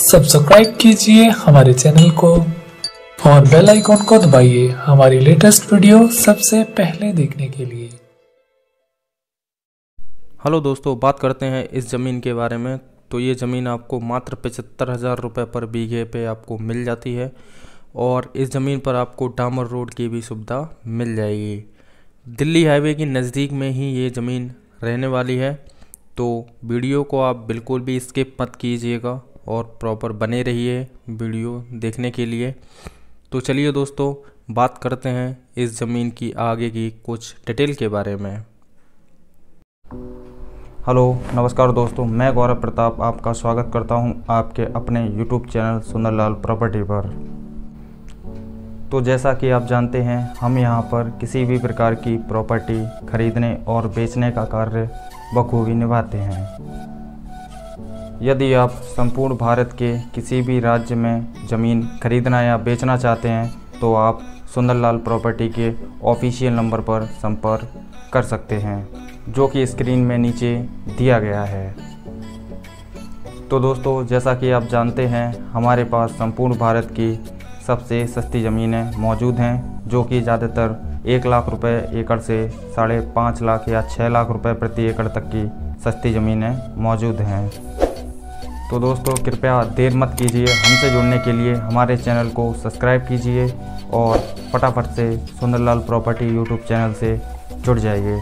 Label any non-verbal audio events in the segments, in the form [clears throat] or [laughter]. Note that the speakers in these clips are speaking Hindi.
सब्सक्राइब कीजिए हमारे चैनल को और बेल आइकॉन को दबाइए हमारी लेटेस्ट वीडियो सबसे पहले देखने के लिए हेलो दोस्तों बात करते हैं इस ज़मीन के बारे में तो ये ज़मीन आपको मात्र पचहत्तर हज़ार रुपये पर बीघे पे आपको मिल जाती है और इस ज़मीन पर आपको डामर रोड की भी सुविधा मिल जाएगी दिल्ली हाईवे के नज़दीक में ही ये ज़मीन रहने वाली है तो वीडियो को आप बिल्कुल भी स्किप मत कीजिएगा और प्रॉपर बने रहिए वीडियो देखने के लिए तो चलिए दोस्तों बात करते हैं इस ज़मीन की आगे की कुछ डिटेल के बारे में हेलो नमस्कार दोस्तों मैं गौरव प्रताप आपका स्वागत करता हूं आपके अपने यूट्यूब चैनल सुंदरलाल प्रॉपर्टी पर तो जैसा कि आप जानते हैं हम यहाँ पर किसी भी प्रकार की प्रॉपर्टी खरीदने और बेचने का कार्य बखूबी निभाते हैं यदि आप संपूर्ण भारत के किसी भी राज्य में ज़मीन खरीदना या बेचना चाहते हैं तो आप सुंदरलाल प्रॉपर्टी के ऑफिशियल नंबर पर संपर्क कर सकते हैं जो कि स्क्रीन में नीचे दिया गया है तो दोस्तों जैसा कि आप जानते हैं हमारे पास संपूर्ण भारत की सबसे सस्ती ज़मीनें मौजूद हैं जो कि ज़्यादातर एक लाख रुपए एकड़ से साढ़े पाँच लाख या छः लाख रुपए प्रति एकड़ तक की सस्ती ज़मीनें मौजूद हैं तो दोस्तों कृपया देर मत कीजिए हमसे जुड़ने के लिए हमारे चैनल को सब्सक्राइब कीजिए और फटाफट से सुंदरलाल प्रॉपर्टी यूट्यूब चैनल से जुड़ जाइए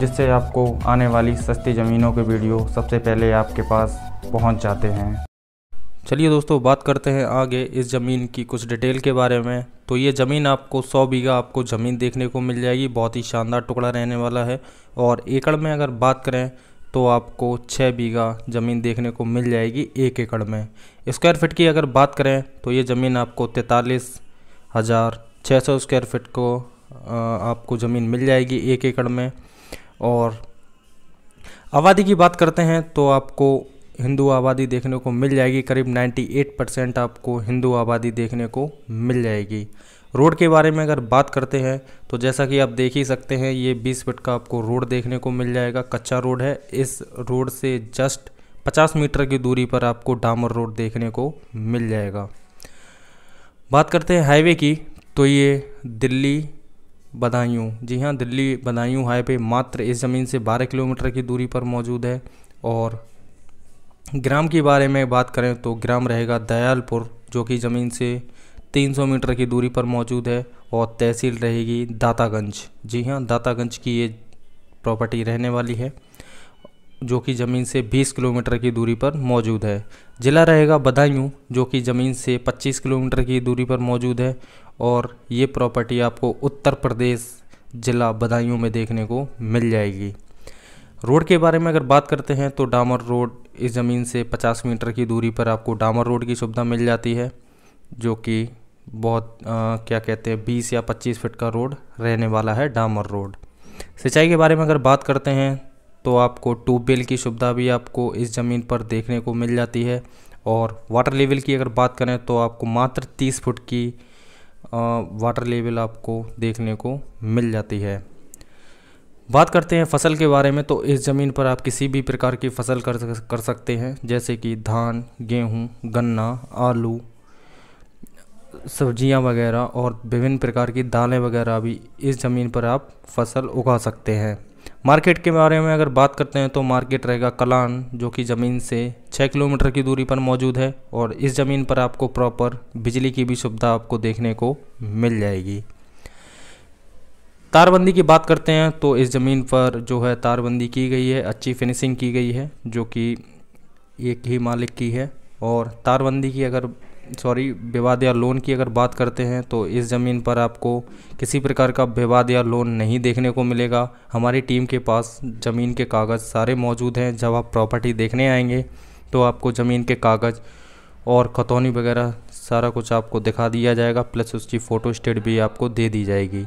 जिससे आपको आने वाली सस्ती ज़मीनों के वीडियो सबसे पहले आपके पास पहुंच जाते हैं चलिए दोस्तों बात करते हैं आगे इस ज़मीन की कुछ डिटेल के बारे में तो ये ज़मीन आपको 100 बीघा आपको ज़मीन देखने को मिल जाएगी बहुत ही शानदार टुकड़ा रहने वाला है और एकड़ में अगर बात करें तो आपको छः बीघा ज़मीन देखने को मिल जाएगी एक एकड़ में स्क्वायर फिट की अगर बात करें तो ये ज़मीन आपको तैंतालीस हज़ार छः सौ स्क्वायर फिट को आपको ज़मीन मिल जाएगी एक एकड़ में और आबादी की बात करते हैं तो आपको हिंदू आबादी देखने को मिल जाएगी करीब 98 परसेंट आपको हिंदू आबादी देखने को मिल जाएगी रोड के बारे में अगर बात करते हैं तो जैसा कि आप देख ही सकते हैं ये 20 फीट का आपको रोड देखने को मिल जाएगा कच्चा रोड है इस रोड से जस्ट 50 मीटर की दूरी पर आपको डामर रोड देखने को मिल जाएगा बात करते हैं हाईवे की तो ये दिल्ली बदायूं जी हाँ दिल्ली बदायूं हाईवे मात्र इस ज़मीन से बारह किलोमीटर की दूरी पर मौजूद है और ग्राम के बारे में बात करें तो ग्राम रहेगा दयालपुर जो कि ज़मीन से 300 मीटर की दूरी पर मौजूद है और तहसील रहेगी दातागंज जी हाँ दातागंज की ये प्रॉपर्टी रहने वाली है जो कि ज़मीन से 20 किलोमीटर की दूरी पर मौजूद है ज़िला रहेगा बदायूं जो कि ज़मीन से 25 किलोमीटर की दूरी पर मौजूद है और ये प्रॉपर्टी आपको उत्तर प्रदेश ज़िला बदायूं में देखने को मिल जाएगी रोड के बारे में अगर बात करते हैं तो डामर रोड इस ज़मीन से 50 मीटर की दूरी पर आपको डामर रोड की सुविधा मिल जाती है जो कि बहुत आ, क्या कहते हैं बीस या पच्चीस फिट का रोड रहने वाला है डामर रोड सिंचाई के बारे में अगर बात करते हैं तो आपको ट्यूबवेल की सुविधा भी आपको इस ज़मीन पर देखने को मिल जाती है और वाटर लेवल की अगर बात करें तो आपको मात्र तीस फुट की वाटर लेवल आपको देखने को मिल जाती है बात करते हैं फसल के बारे में तो इस ज़मीन पर आप किसी भी प्रकार की फसल कर कर सकते हैं जैसे कि धान गेहूं, गन्ना आलू सब्जियां वगैरह और विभिन्न प्रकार की दालें वगैरह भी इस ज़मीन पर आप फसल उगा सकते हैं मार्केट के बारे में अगर बात करते हैं तो मार्केट रहेगा कलान जो कि ज़मीन से 6 किलोमीटर की दूरी पर मौजूद है और इस ज़मीन पर आपको प्रॉपर बिजली की भी सुविधा आपको देखने को मिल जाएगी तारबंदी की बात करते हैं तो इस ज़मीन पर जो है तारबंदी की गई है अच्छी फिनिशिंग की गई है जो कि एक ही मालिक की है और तारबंदी की अगर सॉरी विवाद या लोन की अगर बात करते हैं तो इस ज़मीन पर आपको किसी प्रकार का विवाद या लोन नहीं देखने को मिलेगा हमारी टीम के पास ज़मीन के कागज़ सारे मौजूद हैं जब आप प्रॉपर्टी देखने आएंगे तो आपको ज़मीन के कागज़ और खतौनी वगैरह सारा कुछ आपको दिखा दिया जाएगा प्लस उसकी फ़ोटो स्टेट भी आपको दे दी जाएगी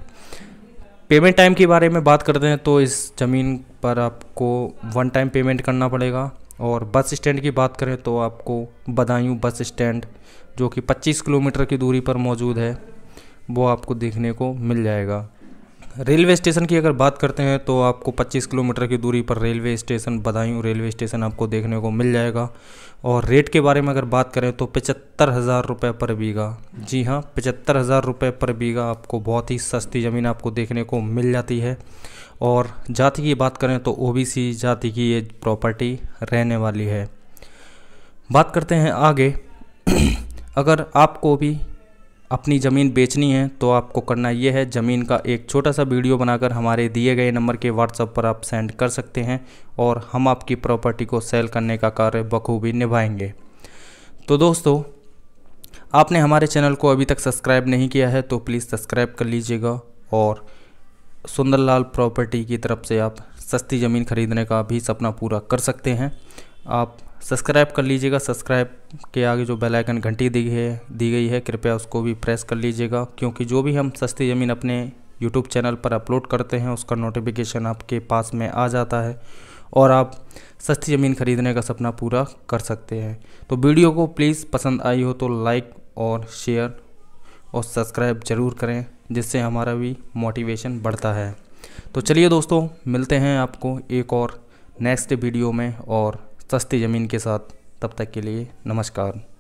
पेमेंट टाइम के बारे में बात करते हैं तो इस ज़मीन पर आपको वन टाइम पेमेंट करना पड़ेगा और बस स्टैंड की बात करें तो आपको बदायूं बस स्टैंड जो कि 25 किलोमीटर की दूरी पर मौजूद है वो आपको देखने को मिल जाएगा रेलवे स्टेशन की अगर बात करते हैं तो आपको 25 किलोमीटर की दूरी पर railway station Badaun railway station आपको देखने को मिल जाएगा और रेट के बारे में अगर बात करें तो पचहत्तर हज़ार रुपये पर बीघा जी हाँ पचहत्तर हज़ार रुपये पर बीघा आपको बहुत ही सस्ती ज़मीन आपको देखने को मिल जाती है और जाति की बात करें तो ओ जाति की ये प्रॉपर्टी रहने वाली है बात करते हैं आगे [clears throat] अगर आपको भी अपनी ज़मीन बेचनी है तो आपको करना ये है ज़मीन का एक छोटा सा वीडियो बनाकर हमारे दिए गए नंबर के व्हाट्सएप पर आप सेंड कर सकते हैं और हम आपकी प्रॉपर्टी को सेल करने का कार्य बखूबी निभाएंगे तो दोस्तों आपने हमारे चैनल को अभी तक सब्सक्राइब नहीं किया है तो प्लीज़ सब्सक्राइब कर लीजिएगा और सुंदरलाल प्रॉपर्टी की तरफ से आप सस्ती ज़मीन खरीदने का भी सपना पूरा कर सकते हैं आप सब्सक्राइब कर लीजिएगा सब्सक्राइब के आगे जो बेल आइकन घंटी दी है दी गई है कृपया उसको भी प्रेस कर लीजिएगा क्योंकि जो भी हम सस्ती ज़मीन अपने यूट्यूब चैनल पर अपलोड करते हैं उसका नोटिफिकेशन आपके पास में आ जाता है और आप सस्ती ज़मीन खरीदने का सपना पूरा कर सकते हैं तो वीडियो को प्लीज़ पसंद आई हो तो लाइक और शेयर और सब्सक्राइब ज़रूर करें जिससे हमारा भी मोटिवेशन बढ़ता है तो चलिए दोस्तों मिलते हैं आपको एक और नेक्स्ट वीडियो में और सस्ती ज़मीन के साथ तब तक के लिए नमस्कार